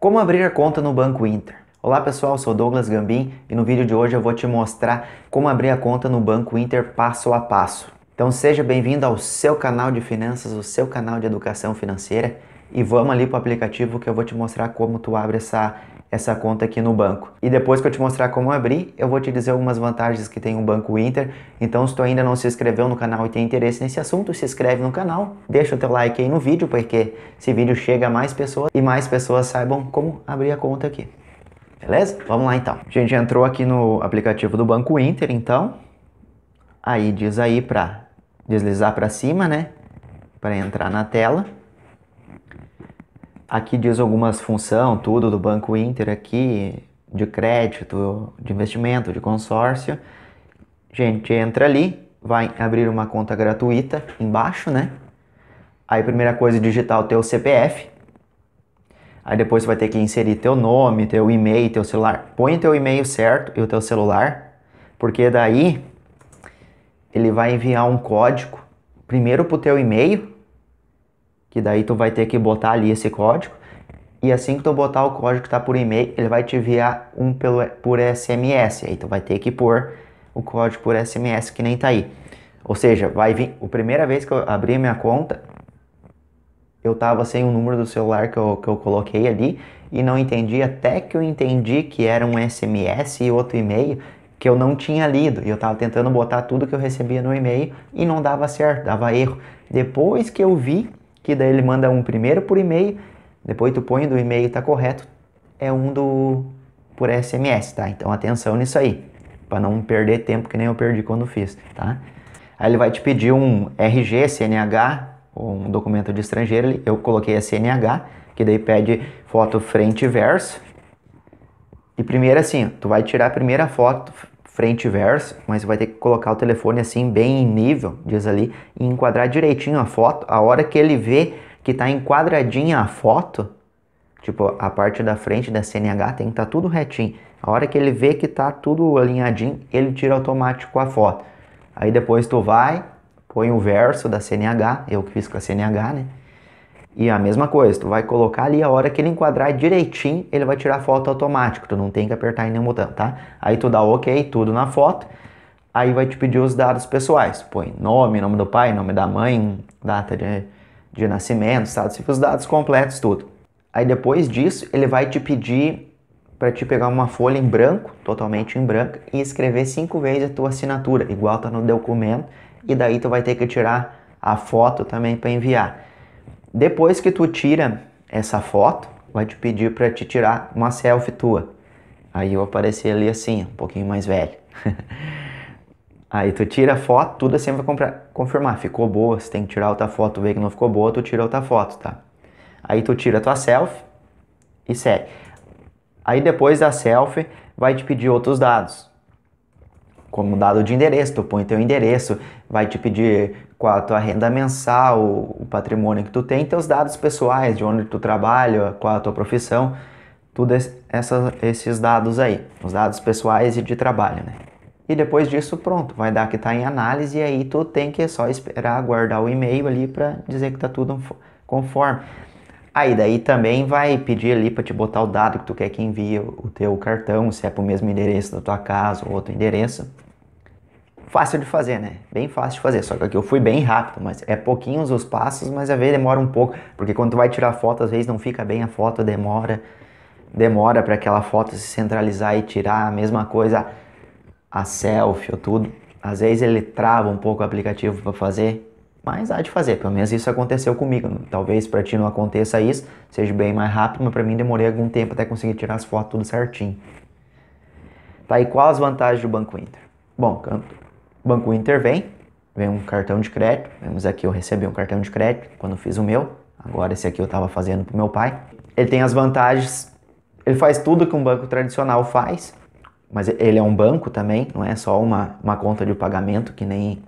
Como abrir a conta no Banco Inter? Olá pessoal, eu sou Douglas Gambim e no vídeo de hoje eu vou te mostrar como abrir a conta no Banco Inter passo a passo. Então seja bem-vindo ao seu canal de finanças, o seu canal de educação financeira e vamos ali para o aplicativo que eu vou te mostrar como tu abre essa essa conta aqui no banco. E depois que eu te mostrar como abrir, eu vou te dizer algumas vantagens que tem o Banco Inter. Então, se tu ainda não se inscreveu no canal e tem interesse nesse assunto, se inscreve no canal, deixa o teu like aí no vídeo, porque esse vídeo chega a mais pessoas e mais pessoas saibam como abrir a conta aqui. Beleza? Vamos lá então. A gente entrou aqui no aplicativo do Banco Inter, então. Aí diz aí para deslizar para cima, né? Para entrar na tela. Aqui diz algumas funções, tudo do Banco Inter aqui, de crédito, de investimento, de consórcio. Gente, entra ali, vai abrir uma conta gratuita embaixo, né? Aí primeira coisa, digitar o teu CPF. Aí depois você vai ter que inserir teu nome, teu e-mail, teu celular. Põe teu e-mail certo e o teu celular, porque daí ele vai enviar um código primeiro pro teu e-mail que daí tu vai ter que botar ali esse código. E assim que tu botar o código que tá por e-mail, ele vai te enviar um pelo, por SMS. Aí tu vai ter que pôr o código por SMS que nem tá aí. Ou seja, vai vir. A primeira vez que eu abri minha conta, eu tava sem o número do celular que eu, que eu coloquei ali e não entendi, até que eu entendi que era um SMS e outro e-mail que eu não tinha lido. E eu tava tentando botar tudo que eu recebia no e-mail e não dava certo, dava erro. Depois que eu vi que daí ele manda um primeiro por e-mail, depois tu põe do e-mail tá correto, é um do por SMS, tá? Então atenção nisso aí, para não perder tempo que nem eu perdi quando fiz, tá? Aí ele vai te pedir um RG, CNH, ou um documento de estrangeiro, eu coloquei a CNH, que daí pede foto frente e verso. E primeiro assim, tu vai tirar a primeira foto frente e verso, mas vai ter que colocar o telefone assim bem em nível, diz ali, e enquadrar direitinho a foto. A hora que ele vê que tá enquadradinha a foto, tipo a parte da frente da CNH tem que estar tá tudo retinho. A hora que ele vê que tá tudo alinhadinho, ele tira automático a foto. Aí depois tu vai, põe o verso da CNH, eu que fiz com a CNH, né? E a mesma coisa, tu vai colocar ali a hora que ele enquadrar direitinho, ele vai tirar a foto automático, tu não tem que apertar em nenhum botão, tá? Aí tu dá OK, tudo na foto, aí vai te pedir os dados pessoais, põe nome, nome do pai, nome da mãe, data de, de nascimento, status os dados completos, tudo. Aí depois disso, ele vai te pedir para te pegar uma folha em branco, totalmente em branco, e escrever cinco vezes a tua assinatura, igual tá no documento, e daí tu vai ter que tirar a foto também para enviar. Depois que tu tira essa foto, vai te pedir para te tirar uma selfie tua. Aí eu apareci ali assim, um pouquinho mais velho. Aí tu tira a foto, tudo assim vai comprar, confirmar, ficou boa, se tem que tirar outra foto, ver que não ficou boa, tu tira outra foto, tá? Aí tu tira a tua selfie e segue. Aí depois da selfie vai te pedir outros dados. Como dado de endereço, tu põe teu endereço, vai te pedir com a tua renda mensal, o patrimônio que tu tem, teus dados pessoais, de onde tu trabalha, qual a tua profissão, tudo essa, esses dados aí, os dados pessoais e de trabalho, né? E depois disso, pronto, vai dar que tá em análise e aí tu tem que só esperar guardar o e-mail ali para dizer que tá tudo conforme. Aí daí também vai pedir ali para te botar o dado que tu quer que envie o teu cartão, se é para o mesmo endereço da tua casa ou outro endereço fácil de fazer, né? Bem fácil de fazer. Só que aqui eu fui bem rápido, mas é pouquinhos os passos, mas às vezes demora um pouco, porque quando tu vai tirar foto, às vezes não fica bem a foto, demora, demora para aquela foto se centralizar e tirar a mesma coisa, a selfie ou tudo. Às vezes ele trava um pouco o aplicativo para fazer, mas há de fazer. Pelo menos isso aconteceu comigo. Talvez para ti não aconteça isso, seja bem mais rápido, mas para mim demorei algum tempo até conseguir tirar as fotos tudo certinho. Tá, e qual as vantagens do Banco Inter? Bom, o Banco Inter vem, vem um cartão de crédito. Vemos aqui, eu recebi um cartão de crédito quando fiz o meu. Agora esse aqui eu estava fazendo para o meu pai. Ele tem as vantagens, ele faz tudo que um banco tradicional faz, mas ele é um banco também, não é só uma, uma conta de pagamento, que nem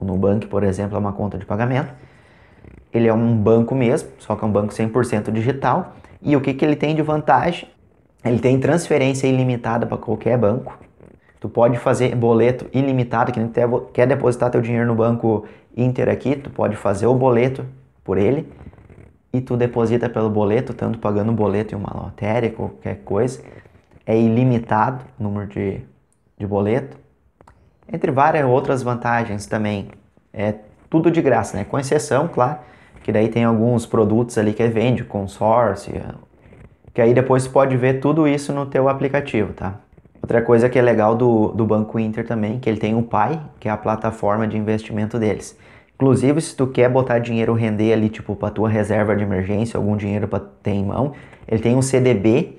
o Nubank, por exemplo, é uma conta de pagamento. Ele é um banco mesmo, só que é um banco 100% digital. E o que, que ele tem de vantagem? Ele tem transferência ilimitada para qualquer banco. Tu pode fazer boleto ilimitado, que nem tu quer depositar teu dinheiro no banco Inter aqui, tu pode fazer o boleto por ele e tu deposita pelo boleto, tanto pagando um boleto em uma lotérica, qualquer coisa. É ilimitado o número de, de boleto. Entre várias outras vantagens também. É tudo de graça, né? Com exceção, claro, que daí tem alguns produtos ali que vende, consórcio, que aí depois pode ver tudo isso no teu aplicativo, tá? Outra coisa que é legal do, do Banco Inter também, que ele tem o PAI, que é a plataforma de investimento deles. Inclusive, se tu quer botar dinheiro render ali, tipo, para tua reserva de emergência, algum dinheiro para ter em mão, ele tem um CDB.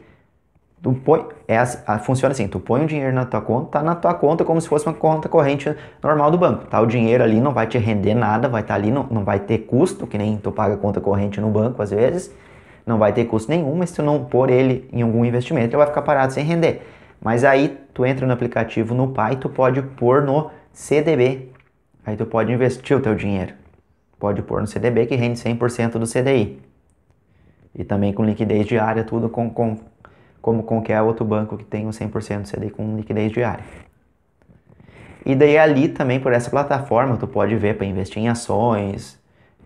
Tu põe, é funciona assim, tu põe o dinheiro na tua conta, tá na tua conta como se fosse uma conta corrente normal do banco, tá? O dinheiro ali não vai te render nada, vai estar tá ali, não, não vai ter custo, que nem tu paga conta corrente no banco às vezes, não vai ter custo nenhum, mas se tu não pôr ele em algum investimento, ele vai ficar parado sem render. Mas aí tu entra no aplicativo no Pai, tu pode pôr no CDB. Aí tu pode investir o teu dinheiro. Pode pôr no CDB que rende 100% do CDI. E também com liquidez diária, tudo com, com, como qualquer outro banco que tem um 100% do CDI com liquidez diária. E daí ali também por essa plataforma tu pode ver para investir em ações,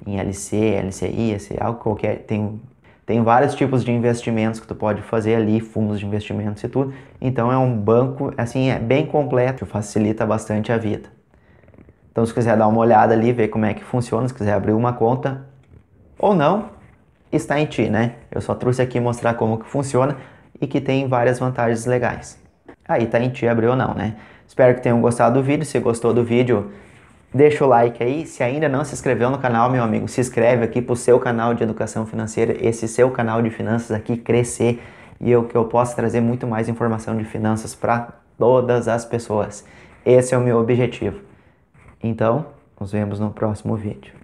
em LC, LCI, LCA, qualquer tem tem vários tipos de investimentos que tu pode fazer ali, fundos de investimentos e tudo. Então é um banco, assim, é bem completo, facilita bastante a vida. Então se quiser dar uma olhada ali, ver como é que funciona, se quiser abrir uma conta ou não, está em ti, né? Eu só trouxe aqui mostrar como que funciona e que tem várias vantagens legais. Aí está em ti abrir ou não, né? Espero que tenham gostado do vídeo. Se gostou do vídeo, Deixa o like aí. Se ainda não se inscreveu no canal, meu amigo, se inscreve aqui pro seu canal de educação financeira, esse seu canal de finanças aqui crescer e eu que eu possa trazer muito mais informação de finanças para todas as pessoas. Esse é o meu objetivo. Então, nos vemos no próximo vídeo.